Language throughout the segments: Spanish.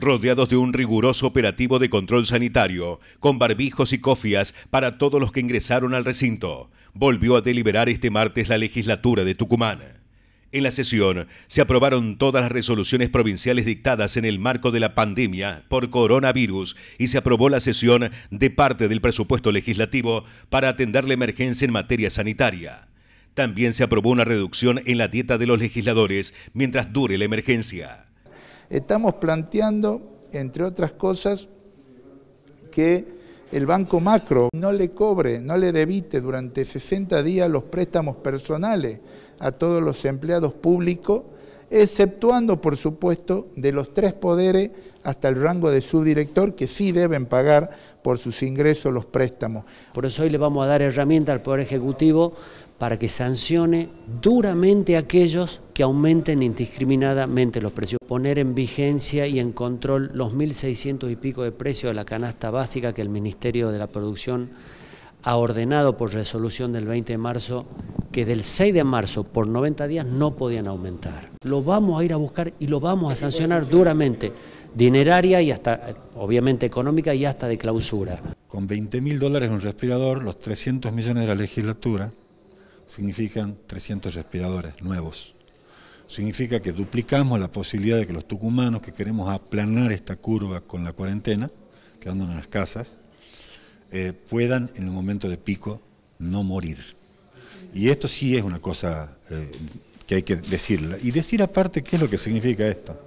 rodeados de un riguroso operativo de control sanitario, con barbijos y cofias para todos los que ingresaron al recinto, volvió a deliberar este martes la legislatura de Tucumán. En la sesión se aprobaron todas las resoluciones provinciales dictadas en el marco de la pandemia por coronavirus y se aprobó la sesión de parte del presupuesto legislativo para atender la emergencia en materia sanitaria. También se aprobó una reducción en la dieta de los legisladores mientras dure la emergencia. Estamos planteando, entre otras cosas, que el Banco Macro no le cobre, no le debite durante 60 días los préstamos personales a todos los empleados públicos, exceptuando, por supuesto, de los tres poderes hasta el rango de subdirector, que sí deben pagar por sus ingresos los préstamos. Por eso hoy le vamos a dar herramienta al Poder Ejecutivo para que sancione duramente aquellos que aumenten indiscriminadamente los precios. Poner en vigencia y en control los 1.600 y pico de precios de la canasta básica que el Ministerio de la Producción ha ordenado por resolución del 20 de marzo que del 6 de marzo por 90 días no podían aumentar. Lo vamos a ir a buscar y lo vamos a sancionar duramente, dineraria y hasta, obviamente, económica y hasta de clausura. Con 20.000 mil dólares un respirador, los 300 millones de la legislatura, significan 300 respiradores nuevos. Significa que duplicamos la posibilidad de que los tucumanos que queremos aplanar esta curva con la cuarentena, andan en las casas, eh, puedan en el momento de pico no morir. Y esto sí es una cosa eh, que hay que decirla. Y decir aparte qué es lo que significa esto.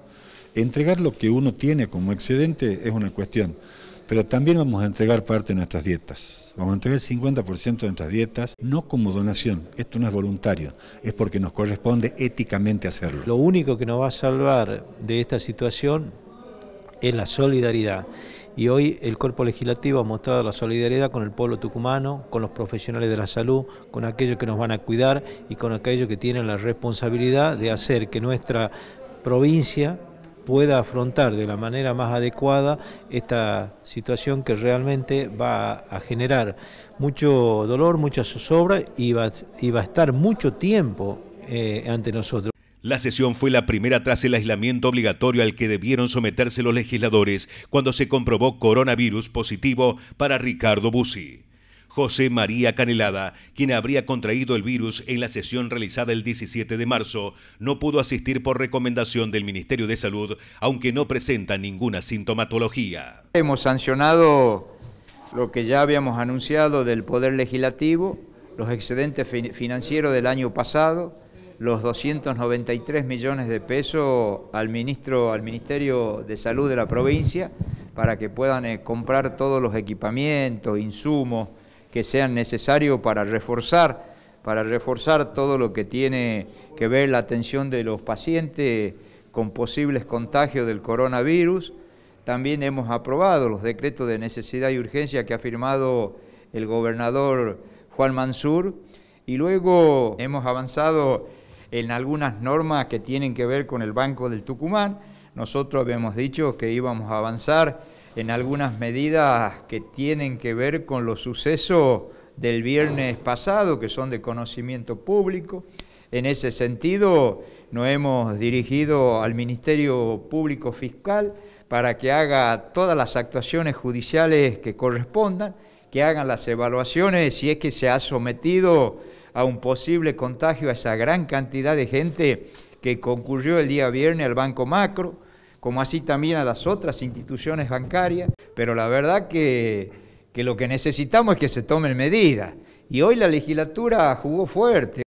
Entregar lo que uno tiene como excedente es una cuestión pero también vamos a entregar parte de nuestras dietas. Vamos a entregar el 50% de nuestras dietas, no como donación, esto no es voluntario, es porque nos corresponde éticamente hacerlo. Lo único que nos va a salvar de esta situación es la solidaridad. Y hoy el cuerpo legislativo ha mostrado la solidaridad con el pueblo tucumano, con los profesionales de la salud, con aquellos que nos van a cuidar y con aquellos que tienen la responsabilidad de hacer que nuestra provincia pueda afrontar de la manera más adecuada esta situación que realmente va a generar mucho dolor, mucha zozobra y va, a estar mucho tiempo eh, ante nosotros. La sesión fue la primera tras el aislamiento obligatorio al que debieron someterse los legisladores cuando se comprobó coronavirus positivo para Ricardo Bussi. José María Canelada, quien habría contraído el virus en la sesión realizada el 17 de marzo, no pudo asistir por recomendación del Ministerio de Salud, aunque no presenta ninguna sintomatología. Hemos sancionado lo que ya habíamos anunciado del Poder Legislativo, los excedentes financieros del año pasado, los 293 millones de pesos al, ministro, al Ministerio de Salud de la provincia para que puedan eh, comprar todos los equipamientos, insumos, que sean necesarios para reforzar, para reforzar todo lo que tiene que ver la atención de los pacientes con posibles contagios del coronavirus. También hemos aprobado los decretos de necesidad y urgencia que ha firmado el gobernador Juan Mansur y luego hemos avanzado en algunas normas que tienen que ver con el Banco del Tucumán. Nosotros habíamos dicho que íbamos a avanzar en algunas medidas que tienen que ver con los sucesos del viernes pasado, que son de conocimiento público. En ese sentido, nos hemos dirigido al Ministerio Público Fiscal para que haga todas las actuaciones judiciales que correspondan, que hagan las evaluaciones si es que se ha sometido a un posible contagio a esa gran cantidad de gente que concurrió el día viernes al Banco Macro como así también a las otras instituciones bancarias, pero la verdad que, que lo que necesitamos es que se tomen medidas. Y hoy la legislatura jugó fuerte.